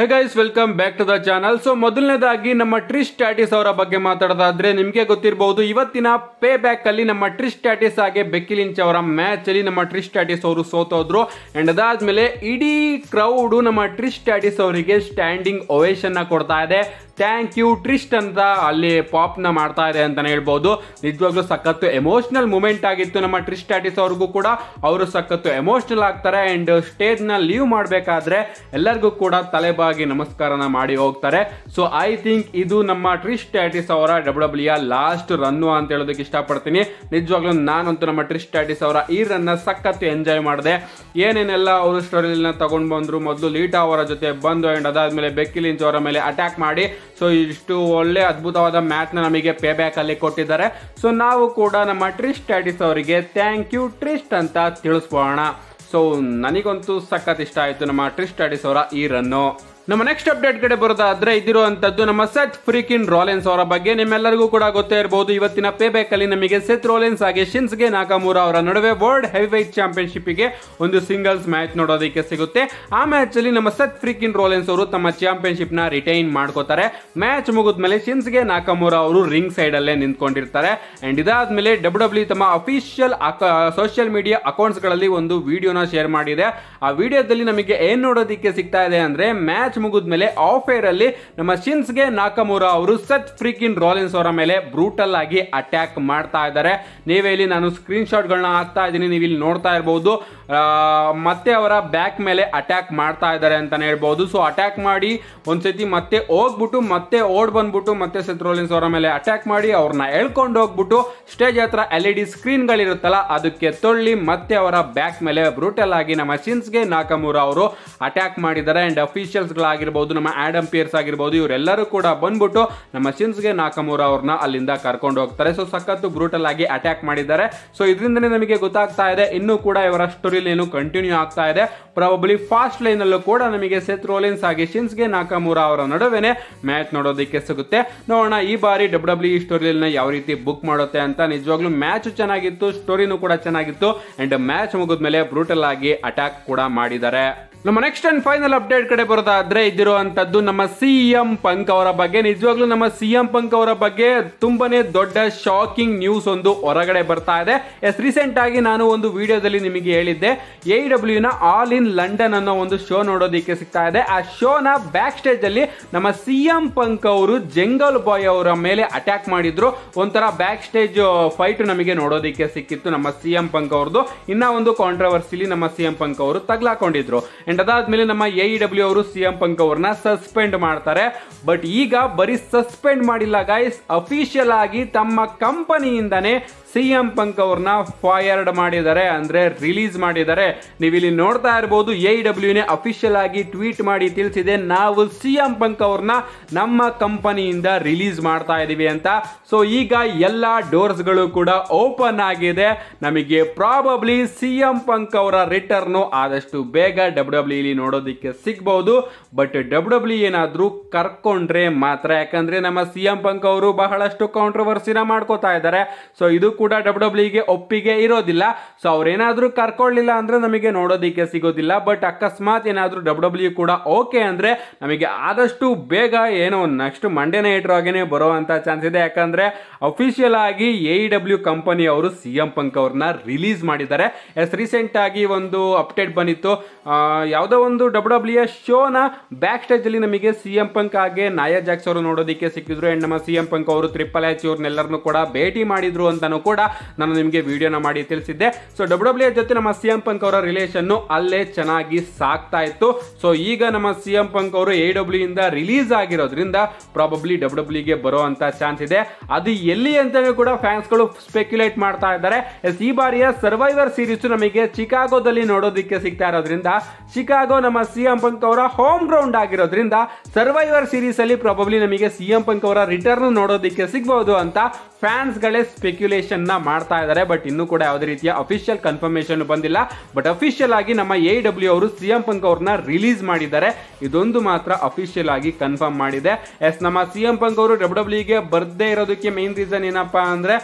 hey guys welcome back to the channel so ಮೊದಲನೇದಾಗಿ ನಮ್ಮ ಟ್ರಿಸ್ ಸ್ಟ್ಯಾಟಿಸ್ ಅವರ ಬಗ್ಗೆ ಮಾತಾಡೋದಾದ್ರೆ ನಿಮಗೆ ಗೊತ್ತಿರಬಹುದು ಇವತ್ತಿನ ಪೇ ಬ್ಯಾಕ್ ಅಲ್ಲಿ ನಮ್ಮ ಟ್ರಿಸ್ಟ್ ಸ್ಟ್ಯಾಟಿಸ್ ಆಗಿ ಬೆಕ್ಕಿಲಿಂಚ್ ಅವರ ಮ್ಯಾಚ್ ಅಲ್ಲಿ ನಮ್ಮ ಟ್ರಿಸ್ ಸ್ಟ್ಯಾಟಿಸ್ ಅವರು ಸೋತೋದ್ರು ಅಂಡ್ ಅದಾದ್ಮೇಲೆ ಇಡೀ ಕ್ರೌಡ್ ನಮ್ಮ ಟ್ರಿಸ್ ಸ್ಟ್ಯಾಟಿಸ್ ಅವರಿಗೆ ಸ್ಟ್ಯಾಂಡಿಂಗ್ ಒವೇಶನ್ ನ ಕೊಡ್ತಾ ಇದೆ ಥ್ಯಾಂಕ್ ಯು ಟ್ರಿಸ್ಟ್ ಅಂತ ಅಲ್ಲಿ ಪಾಪ್ನ ಮಾಡ್ತಾ ಇದೆ ಅಂತಲೇ ಹೇಳ್ಬೋದು ನಿಜವಾಗ್ಲೂ ಸಖತ್ತು ಎಮೋಷ್ನಲ್ ಮೂಮೆಂಟ್ ಆಗಿತ್ತು ನಮ್ಮ ಟ್ರಿಸ್ ಸ್ಟ್ಯಾಟಿಸ್ ಅವ್ರಿಗೂ ಕೂಡ ಅವರು ಸಖತ್ತು ಎಮೋಷ್ನಲ್ ಆಗ್ತಾರೆ ಆ್ಯಂಡ್ ನ ಲೀವ್ ಮಾಡಬೇಕಾದ್ರೆ ಎಲ್ಲರಿಗೂ ಕೂಡ ತಲೆಬಾ ಮುಖವಾಗಿ ನಮಸ್ಕಾರನ ಮಾಡಿ ಹೋಗ್ತಾರೆ ಸೊ ಐ ಥಿಂಕ್ ಇದು ನಮ್ಮ ಟ್ರಿಶ್ ಟ್ಯಾಟಿಸ್ ಅವರ ಡಬ್ಲ್ಯೂ ಡಬ್ಲ್ಯೂ ಲಾಸ್ಟ್ ರನ್ನು ಅಂತ ಹೇಳೋದಕ್ಕೆ ಇಷ್ಟಪಡ್ತೀನಿ ನಿಜವಾಗ್ಲೂ ನಾನಂತೂ ನಮ್ಮ ಟ್ರಿಶ್ ಟ್ಯಾಟಿಸ್ ಅವರ ಈ ರನ್ನ ಸಖತ್ತು ಎಂಜಾಯ್ ಮಾಡಿದೆ ಏನೇನೆಲ್ಲ ಅವರು ಸ್ಟೋರಿನ ತಗೊಂಡು ಬಂದರು ಮೊದಲು ಲೀಟಾ ಅವರ ಜೊತೆ ಬಂದು ಆ್ಯಂಡ್ ಅದಾದಮೇಲೆ ಬೆಕ್ಕಿ ಲಿಂಚ್ ಅವರ ಮೇಲೆ ಅಟ್ಯಾಕ್ ಮಾಡಿ ಸೊ ಇಷ್ಟು ಒಳ್ಳೆ ಅದ್ಭುತವಾದ ಮ್ಯಾಚ್ನ ನಮಗೆ ಪೇ ಬ್ಯಾಕ್ ಅಲ್ಲಿ ಕೊಟ್ಟಿದ್ದಾರೆ ಸೊ ನಾವು ಕೂಡ ನಮ್ಮ ಟ್ರಿಸ್ಟ್ ಟ್ಯಾಟಿಸ್ ಅವರಿಗೆ ಥ್ಯಾಂಕ್ ಯು ಟ್ರಿಸ್ಟ್ ಅಂತ ತಿಳಿಸ್ಬೋಣ ಸೊ ನನಗಂತೂ ಸಖತ್ ಇಷ್ಟ ಆಯಿತು ನಮ್ಮ ಟ್ರಿಸ್ಟ್ ಅವರ ಈ ರನ್ನು ನಮ್ಮ ನೆಕ್ಸ್ಟ್ ಅಪ್ಡೇಟ್ ಕಡೆ ಬರೋದಾದ್ರೆ ಇದಿರುವಂತದ್ದು ನಮ್ಮ ಸೆತ್ ಫ್ರೀಕಿನ್ ರಾಲೆನ್ಸ್ ಅವರ ಬಗ್ಗೆ ನಿಮ್ಮೆಲ್ಲರಿಗೂ ಕೂಡ ಗೊತ್ತೇ ಇರಬಹುದು ಇವತ್ತಿನ ಪೇ ಬ್ಯಾಕ್ ಅಲ್ಲಿ ನಮಗೆ ಸೆತ್ ರೋಲೆನ್ಸ್ ಹಾಗೆ ಶಿನ್ಸ್ಗೆ ನಾಕಾಮೂರ ಅವರ ನಡುವೆ ವರ್ಲ್ಡ್ ವೈಟ್ ಚಾಂಪಿಯನ್ಶಿಪ್ ಗೆ ಒಂದು ಸಿಂಗಲ್ಸ್ ಮ್ಯಾಚ್ ನೋಡೋದಕ್ಕೆ ಸಿಗುತ್ತೆ ಆ ಮ್ಯಾಚ್ ಅಲ್ಲಿ ನಮ್ಮ ಸೆತ್ ಫ್ರೀಕಿನ್ ರೋಲೆನ್ಸ್ ಅವರು ತಮ್ಮ ಚಾಂಪಿಯನ್ಶಿಪ್ ನ ರಿಟೈನ್ ಮಾಡ್ಕೋತಾರೆ ಮ್ಯಾಚ್ ಮುಗಿದ್ಮೇಲೆ ಶಿನ್ಸ್ಗೆ ನಾಕಾಮೂರ ಅವರು ರಿಂಗ್ ಸೈಡ್ ಅಲ್ಲೇ ನಿಂತ್ಕೊಂಡಿರ್ತಾರೆ ಅಂಡ್ ಇದಾದ್ಮೇಲೆ ಡಬ್ಲ್ಯೂ ಡಬ್ಲ್ಯೂ e ತಮ್ಮ ಅಫಿಷಿಯಲ್ ಸೋಷಿಯಲ್ ಮೀಡಿಯಾ ಅಕೌಂಟ್ಸ್ ಗಳಲ್ಲಿ ಒಂದು ವಿಡಿಯೋನ ಶೇರ್ ಮಾಡಿದೆ ಆ ವಿಡಿಯೋದಲ್ಲಿ ನಮಗೆ ಏನ್ ನೋಡೋದಕ್ಕೆ ಸಿಗ್ತಾ ಇದೆ ಅಂದ್ರೆ ಮ್ಯಾಚ್ ಮುಗಿದ್ಮೇಲೆ ಆಫ್ ಏರ್ ಅಲ್ಲಿ ನಮ್ಮ ಗೆ ನಾಕಮೂರ ಅವರು ಸತ್ ಫ್ರೀಕಿನ್ ರಾಲಿನ್ಸ್ ಅವರ ಮೇಲೆ ಬ್ರೂಟಲ್ ಆಗಿ ಅಟ್ಯಾಕ್ ಮಾಡ್ತಾ ಇದ್ದಾರೆ ನೀವೇ ಇಲ್ಲಿ ನಾನು ಸ್ಕ್ರೀನ್ ಶಾಟ್ಗಳನ್ನ ಹಾಕ್ತಾ ಇದ್ದೀನಿ ನೀವು ಇಲ್ಲಿ ನೋಡ್ತಾ ಇರಬಹುದು ಮತ್ತೆ ಅವರ ಬ್ಯಾಕ್ ಮೇಲೆ ಅಟ್ಯಾಕ್ ಮಾಡ್ತಾ ಇದ್ದಾರೆ ಅಂತಾನೆ ಹೇಳ್ಬಹುದು ಸೊ ಅಟ್ಯಾಕ್ ಮಾಡಿ ಒಂದ್ಸತಿ ಮತ್ತೆ ಹೋಗ್ಬಿಟ್ಟು ಮತ್ತೆ ಓಡ್ ಬಂದ್ಬಿಟ್ಟು ಮತ್ತೆ ಸತ್ ರೋಲಿನ್ಸ್ ಅವರ ಮೇಲೆ ಅಟ್ಯಾಕ್ ಮಾಡಿ ಅವ್ರನ್ನ ಎಳ್ಕೊಂಡು ಹೋಗ್ಬಿಟ್ಟು ಸ್ಟೇಜ್ ಹತ್ರ ಎಲ್ ಇ e ಡಿ ಸ್ಕ್ರೀನ್ಗಳಿರುತ್ತಲ್ಲ ಅದಕ್ಕೆ ತೊಳ್ಳಿ ಮತ್ತೆ ಅವರ ಬ್ಯಾಕ್ ಮೇಲೆ ಬ್ರೂಟಲ್ ಆಗಿ ನಮ್ಮ ಗೆ ನಾಕಮೂರ ಅವರು ಅಟ್ಯಾಕ್ ಮಾಡಿದ್ದಾರೆ ಅಂಡ್ ಅಫಿಷಿಯಲ್ಸ್ಗಳ ಆಗಿರ್ಬೋದು ನಮ್ಮ ಆ್ಯಡಮ್ ಪಿಯರ್ಸ್ ಆಗಿರ್ಬೋದು ಇವರೆಲ್ಲರೂ ಕೂಡ ಬಂದ್ಬಿಟ್ಟು ನಮ್ಮ ಸಿನ್ಸ್ಗೆ ನಾಕಮೂರ ಅವ್ರನ್ನ ಅಲ್ಲಿಂದ ಕರ್ಕೊಂಡು ಹೋಗ್ತಾರೆ ಸೊ ಸಖತ್ತು ಬ್ರೂಟಲ್ ಆಗಿ ಅಟ್ಯಾಕ್ ಮಾಡಿದ್ದಾರೆ ಸೊ ಇದರಿಂದನೇ ನಮಗೆ ಗೊತ್ತಾಗ್ತಾ ಇದೆ ಇನ್ನೂ ಕೂಡ ಇವರ ಸ್ಟೋರಿ ಏನು ಕಂಟಿನ್ಯೂ ಆಗ್ತಾ ಇದೆ ಪ್ರಾಬಬ್ಲಿ ಫಾಸ್ಟ್ ಲೈನ್ ಅಲ್ಲೂ ಕೂಡ ನಮಗೆ ಸೆತ್ ರೋಲಿನ್ಸ್ ಆಗಿ ಸಿನ್ಸ್ಗೆ ನಾಕಮೂರ ಅವರ ನಡುವೆನೆ ಮ್ಯಾಚ್ ನೋಡೋದಕ್ಕೆ ಸಿಗುತ್ತೆ ನೋಡೋಣ ಈ ಬಾರಿ ಡಬ್ಲ್ಯೂ e ಡಬ್ಲ್ಯೂ ಯಾವ ರೀತಿ ಬುಕ್ ಮಾಡುತ್ತೆ ಅಂತ ನಿಜವಾಗ್ಲೂ ಮ್ಯಾಚ್ ಚೆನ್ನಾಗಿತ್ತು ಸ್ಟೋರಿನೂ ಕೂಡ ಚೆನ್ನಾಗಿತ್ತು ಅಂಡ್ ಮ್ಯಾಚ್ ಮುಗಿದ್ಮೇಲೆ ಬ್ರೂಟಲ್ ಆಗಿ ಅಟ್ಯಾಕ್ ಕೂಡ ಮಾಡಿದ್ದಾರೆ ನಮ್ಮ ನೆಕ್ಸ್ಟ್ ಅಂಡ್ ಫೈನಲ್ ಅಪ್ಡೇಟ್ ಕಡೆ ಬರೋದಾದ್ರೆ ಇದ್ದಿರುವಂತದ್ದು ನಮ್ಮ ಸಿ ಎಂ ಪಂಕ್ ಅವರ ಬಗ್ಗೆ ನಿಜವಾಗ್ಲೂ ನಮ್ಮ ಸಿ ಎಂ ಪಂಕ್ ಅವರ ಬಗ್ಗೆ ತುಂಬಾನೇ ದೊಡ್ಡ ಶಾಕಿಂಗ್ ನ್ಯೂಸ್ ಒಂದು ಹೊರಗಡೆ ಬರ್ತಾ ಇದೆ ಎಸ್ ರೀಸೆಂಟ್ ಆಗಿ ನಾನು ಒಂದು ವಿಡಿಯೋದಲ್ಲಿ ನಿಮಗೆ ಹೇಳಿದ್ದೆ ಎ ಡಬ್ಲ್ಯೂ e ನ ಆಲ್ ಇನ್ ಲಂಡನ್ ಅನ್ನೋ ಒಂದು ಶೋ ನೋಡೋದಿಕ್ಕೆ ಸಿಗ್ತಾ ಇದೆ ಆ ಶೋನ ಬ್ಯಾಕ್ ಸ್ಟೇಜ್ ಅಲ್ಲಿ ನಮ್ಮ ಸಿ ಎಂ ಪಂಕ್ ಅವರು ಜಂಗಲ್ ಬಾಯ್ ಅವರ ಮೇಲೆ ಅಟ್ಯಾಕ್ ಮಾಡಿದ್ರು ಒಂಥರ ಬ್ಯಾಕ್ ಸ್ಟೇಜ್ ಫೈಟ್ ನಮಗೆ ನೋಡೋದಿಕ್ಕೆ ಸಿಕ್ಕಿತ್ತು ನಮ್ಮ ಸಿ ಎಂ ಪಂಕ್ ಅವ್ರದ್ದು ಇನ್ನ ಒಂದು ಕಾಂಟ್ರವರ್ಸಿಲಿ ನಮ್ಮ ಸಿ ಎಂ ಪಂಕ್ ಅವರು ತಗ್ಲಾಕೊಂಡಿದ್ರು ಅಂಡ್ ಅದಾದ್ಮೇಲೆ ನಮ್ಮ ಎ ಇ ಡಬ್ಲ್ಯೂ ಅವರು ಸಿ ಎಂ ಪಂಕ್ ಅವ್ರನ್ನ ಸಸ್ಪೆಂಡ್ ಮಾಡ್ತಾರೆ ಬಟ್ ಈಗ ಬರೀ ಸಸ್ಪೆಂಡ್ ಮಾಡಿಲ್ಲ ಗೈಸ್ ಅಫಿಷಿಯಲ್ ಆಗಿ ತಮ್ಮ ಕಂಪನಿಯಿಂದನೇ ಸಿ ಎಂ ಪಂಕ್ ಅವ್ರನ್ನ ಫೈರ್ಡ್ ಮಾಡಿದ್ದಾರೆ ಅಂದ್ರೆ ರಿಲೀಸ್ ಮಾಡಿದ್ದಾರೆ ನೀವು ಇಲ್ಲಿ ನೋಡ್ತಾ ಇರಬಹುದು ಎ ಡಬ್ಲ್ಯೂನೇ ಅಫಿಷಿಯಲ್ ಆಗಿ ಟ್ವೀಟ್ ಮಾಡಿ ತಿಳಿಸಿದೆ ನಾವು ಸಿ ಎಂ ಪಂಕ್ ಅವ್ರನ್ನ ನಮ್ಮ ಕಂಪನಿಯಿಂದ ರಿಲೀಸ್ ಮಾಡ್ತಾ ಇದ್ದೀವಿ ಅಂತ ಸೊ ಈಗ ಎಲ್ಲ ಡೋರ್ಸ್ಗಳು ಕೂಡ ಓಪನ್ ಆಗಿದೆ ನಮಗೆ ಪ್ರಾಬಬ್ಲಿ ಸಿ ಎಂ ಪಂಕ್ ಅವರ ರಿಟರ್ನ್ ಆದಷ್ಟು ಬೇಗ ಡಬ್ಲ್ಯೂ ಇಲ್ಲಿ ನೋಡೋದಕ್ಕೆ ಸಿಗ್ಬಹುದು ಬಟ್ ಡಬ್ಲ್ಯೂ ಡಬ್ಲ್ಯೂ ಏನಾದರೂ ಕರ್ಕೊಂಡ್ರೆ ಮಾತ್ರ ಯಾಕಂದ್ರೆ ನಮ್ಮ ಸಿ ಎಂ ಪಂಕ್ ಅವರು ಬಹಳಷ್ಟು ಕಾಂಟ್ರವರ್ಸಿನ ಮಾಡ್ಕೋತಾ ಇದ್ದಾರೆ ಸೊ ಇದು ಕೂಡ ಡಬ್ಲ್ಯೂ ಡಬ್ಲ್ಯೂಗೆ ಒಪ್ಪಿಗೆ ಇರೋದಿಲ್ಲ ಸೊ ಅವ್ರೇನಾದರೂ ಕರ್ಕೊಳ್ಳಿಲ್ಲ ಅಂದ್ರೆ ನಮಗೆ ನೋಡೋದಕ್ಕೆ ಸಿಗೋದಿಲ್ಲ ಬಟ್ ಅಕಸ್ಮಾತ್ ಏನಾದರೂ ಡಬ್ಲ್ಯೂ ಕೂಡ ಓಕೆ ಅಂದ್ರೆ ನಮಗೆ ಆದಷ್ಟು ಬೇಗ ಏನೋ ನೆಕ್ಸ್ಟ್ ಮಂಡೇ ನೈಟ್ ರಾಗೇನೆ ಬರೋವಂಥ ಚಾನ್ಸ್ ಇದೆ ಯಾಕಂದ್ರೆ ಅಫಿಷಿಯಲ್ ಆಗಿ ಎ ಡಬ್ಲ್ಯೂ ಕಂಪನಿ ಅವರು ಸಿ ಎಂ ಪಂಕ್ ಅವ್ರನ್ನ ರಿಲೀಸ್ ಮಾಡಿದ್ದಾರೆ ಎಸ್ ರೀಸೆಂಟ್ ಆಗಿ ಒಂದು ಅಪ್ಡೇಟ್ ಬಂದಿತ್ತು ಯಾವುದೋ ಒಂದು ಡಬ್ಲ್ಯೂ ಡಬ್ಲ್ಯೂ e ಶೋನ ಬ್ಯಾಕ್ ಸ್ಟೇಜಲ್ಲಿ ನಮಗೆ ಸಿ ಎಂ ಪಂಕ್ ಹಾಗೆ ನಾಯಾ ಜಾಕ್ಸ್ ಅವರು ನೋಡೋದಕ್ಕೆ ಸಿಕ್ಕಿದ್ರು ಆ್ಯಂಡ್ ನಮ್ಮ ಸಿ ಎಂ ಪಂಕ್ ಅವರು ತ್ರಿಪ್ಪಲ್ ಎಚ್ ಇವ್ರನ್ನೆಲ್ಲರನ್ನು ಕೂಡ ಭೇಟಿ ಮಾಡಿದ್ರು ಅಂತಲೂ ಕೂಡ ನಾನು ನಿಮಗೆ ವಿಡಿಯೋನ ಮಾಡಿ ತಿಳಿಸಿದ್ದೆ ಸೊ ಡಬ್ಲ್ಯೂ ಡಬ್ಲ್ಯೂ ಜೊತೆ ನಮ್ಮ ಸಿ ಎಂ ಪಂಕ್ ಅವರ ರಿಲೇಷನ್ನು ಅಲ್ಲೇ ಚೆನ್ನಾಗಿ ಸಾಕ್ತಾ ಇತ್ತು ಸೊ ಈಗ ನಮ್ಮ ಸಿ ಎಂ ಪಂಕ್ ಅವರು ಎ ಡಬ್ಲ್ಯೂ e ಇಂದ ರಿಲೀಸ್ ಆಗಿರೋದ್ರಿಂದ ಪ್ರಾಬಬ್ಲಿ ಡಬ್ಲ್ಯೂ e ಗೆ ಬರೋ ಅಂತ ಚಾನ್ಸ್ ಇದೆ ಅದು ಎಲ್ಲಿ ಅಂತಲೂ ಕೂಡ ಫ್ಯಾನ್ಸ್ ಗಳು ಸ್ಪೆಕ್ಯುಲೇಟ್ ಮಾಡ್ತಾ ಇದ್ದಾರೆ ಈ ಬಾರಿಯ ಸರ್ವೈವರ್ ಸೀರೀಸ್ ನಮಗೆ ಚಿಕಾಗೋದಲ್ಲಿ ನೋಡೋದಿಕ್ಕೆ ಸಿಗ್ತಾ ಇರೋದ್ರಿಂದ ಚಿಕಾಗೋ ನಮ್ಮ ಸಿ ಎಂ ಪಂಕ್ ಅವರ ಹೋಮ್ ಗ್ರೌಂಡ್ ಆಗಿರೋದ್ರಿಂದ ಸರ್ವೈವರ್ ಸೀರೀಸ್ ಅಲ್ಲಿ ಪ್ರಾಬಬ್ಲಿ ನಮಗೆ ಸಿ ಎಂ ಪಂಕ್ ಅವರ ರಿಟರ್ನ್ ನೋಡೋದಕ್ಕೆ ಸಿಗಬಹುದು ಅಂತ ಫ್ಯಾನ್ಸ್ ಗಳೇ ಸ್ಪೆಕ್ಯುಲೇಷನ್ ನ ಮಾಡ್ತಾ ಇದ್ದಾರೆ ಬಟ್ ಇನ್ನು ಕೂಡ ಯಾವುದೇ ರೀತಿಯ ಅಫಿಷಿಯಲ್ ಕನ್ಫರ್ಮೇಶನ್ ಬಂದಿಲ್ಲ ಬಟ್ ಅಫಿಷಿಯಲ್ ಆಗಿ ನಮ್ಮ ಎ ಡಬ್ಲ್ಯೂ e ಅವರು ಸಿ ಎಂ ಪಂಕ್ ಅವ್ರನ್ನ ರಿಲೀಸ್ ಮಾಡಿದ್ದಾರೆ ಇದೊಂದು ಮಾತ್ರ ಅಫಿಷಿಯಲ್ ಆಗಿ ಕನ್ಫರ್ಮ್ ಮಾಡಿದೆ ಎಸ್ ನಮ್ಮ ಸಿ ಎಂ ಪಂಕ್ ಅವರು ಡಬ್ಲ್ಯೂ ಗೆ ಬರ್ದೇ ಇರೋದಕ್ಕೆ ಮೇನ್ ರೀಸನ್ ಏನಪ್ಪಾ ಅಂದ್ರೆ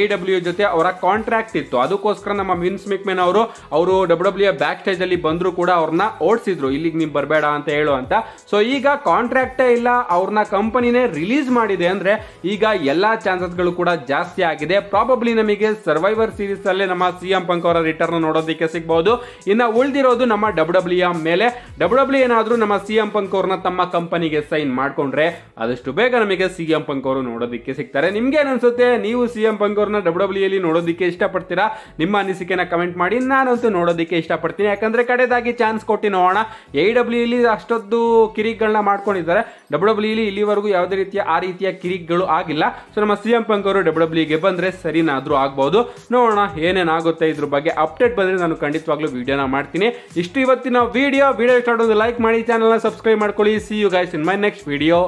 ಎ ಡಬ್ಲ್ಯೂ e ಜೊತೆ ಅವರ ಕಾಂಟ್ರಾಕ್ಟ್ ಇತ್ತು ಅದಕ್ಕೋಸ್ಕರ ನಮ್ಮ ಮಿನ್ಸ್ ಮಿಕ್ಮೆನ್ ಅವರು ಅವರು ಡಬ್ಲ್ಯೂ ಡಬ್ಲ್ಯೂ ಬ್ಯಾಕ್ ಸ್ಟೇಜ್ ಅಲ್ಲಿ ಬಂದರೂ ಕೂಡ ಅವ್ರ ಅವ್ರನ್ನ ಓಡಿಸಿದ್ರು ಇಲ್ಲಿಗೆ ನೀವು ಬರಬೇಡ ಅಂತ ಹೇಳು ಅಂತ ಸೊ ಈಗ ಕಾಂಟ್ರಾಕ್ಟೇ ಇಲ್ಲ ಅವ್ರನ್ನ ಕಂಪನಿನೇ ರಿಲೀಸ್ ಮಾಡಿದೆ ಅಂದ್ರೆ ಈಗ ಎಲ್ಲ ಚಾನ್ಸಸ್ಗಳು ಕೂಡ ಜಾಸ್ತಿ ಆಗಿದೆ ಪ್ರಾಬಬ್ಲಿ ನಮಗೆ ಸರ್ವೈವರ್ ಸೀರೀಸ್ ಅಲ್ಲೇ ನಮ್ಮ ಸಿ ಎಂ ಪಂಕ್ ಅವರ ರಿಟರ್ನ್ ನೋಡೋದಕ್ಕೆ ಸಿಗಬಹುದು ಇನ್ನು ಉಳಿದಿರೋದು ನಮ್ಮ ಡಬ್ಲ್ಯೂ ಡಬ್ಲ್ಯೂ e ಮೇಲೆ ಡಬ್ಲ್ಯೂ ಡಬ್ಲ್ಯೂ e ಏನಾದರೂ ನಮ್ಮ ಸಿ ಎಂ ಪಂಕ್ ಅವ್ರನ್ನ ತಮ್ಮ ಕಂಪನಿಗೆ ಸೈನ್ ಮಾಡಿಕೊಂಡ್ರೆ ಅದಷ್ಟು ಬೇಗ ನಮಗೆ ಸಿ ಎಂ ಪಂಕ್ ಅವರು ನೋಡೋದಕ್ಕೆ ಸಿಗ್ತಾರೆ ನಿಮ್ಗೆ ಅನ್ಸುತ್ತೆ ನೀವು ಸಿ ಎಂ ಪಂಕ್ ಅವ್ರನ್ನ ಡಬ್ಲ್ಯೂ ಡಬ್ಲ್ಯೂ ಎಲ್ಲಿ e ನೋಡೋದಕ್ಕೆ ಇಷ್ಟಪಡ್ತೀರಾ ನಿಮ್ಮ ಅನಿಸಿಕೆನ ಕಮೆಂಟ್ ಮಾಡಿ ನಾನಂತೂ ನೋಡೋದಕ್ಕೆ ಇಷ್ಟಪಡ್ತೀನಿ ಯಾಕಂದ್ರೆ ಕಡೆದಾಗಿ ಚಾನ್ಸ್ ಚಾನ್ಸ್ ಕೊಟ್ಟು ನೋಡೋಣ ಎ ಡಬ್ಲ್ಯೂ ಇಲ್ಲಿ e ಅಷ್ಟೊಂದು ಕಿರಿಕ್ಗಳನ್ನ ಮಾಡ್ಕೊಂಡಿದ್ದಾರೆ ಡಬ್ಲ್ಯೂ ಡಬ್ಲ್ಯೂ ಇಲ್ಲಿ ಇಲ್ಲಿವರೆಗೂ ಯಾವುದೇ ರೀತಿಯ ಆ ರೀತಿಯ ಕಿರಿಕ್ಗಳು ಆಗಿಲ್ಲ ಸೊ ನಮ್ಮ ಸಿ ಎಂ ಪಂಕ್ ಅವರು ಡಬ್ಲ್ಯೂ ಡಬ್ಲ್ಯೂಗೆ e ಬಂದರೆ ಸರಿನಾದರೂ ಆಗ್ಬೋದು ನೋಡೋಣ ಏನೇನಾಗುತ್ತೆ ಇದ್ರ ಬಗ್ಗೆ ಅಪ್ಡೇಟ್ ಬಂದರೆ ನಾನು ಖಂಡಿತವಾಗ್ಲೂ ವೀಡಿಯೋನ ಮಾಡ್ತೀನಿ ಇಷ್ಟು ಇವತ್ತಿನ ವೀಡಿಯೋ ವಿಡಿಯೋ ಇಷ್ಟ ಲೈಕ್ ಮಾಡಿ ಚಾನಲ್ನ ಸಬ್ಸ್ಕ್ರೈಬ್ ಮಾಡ್ಕೊಳ್ಳಿ see you guys in my next video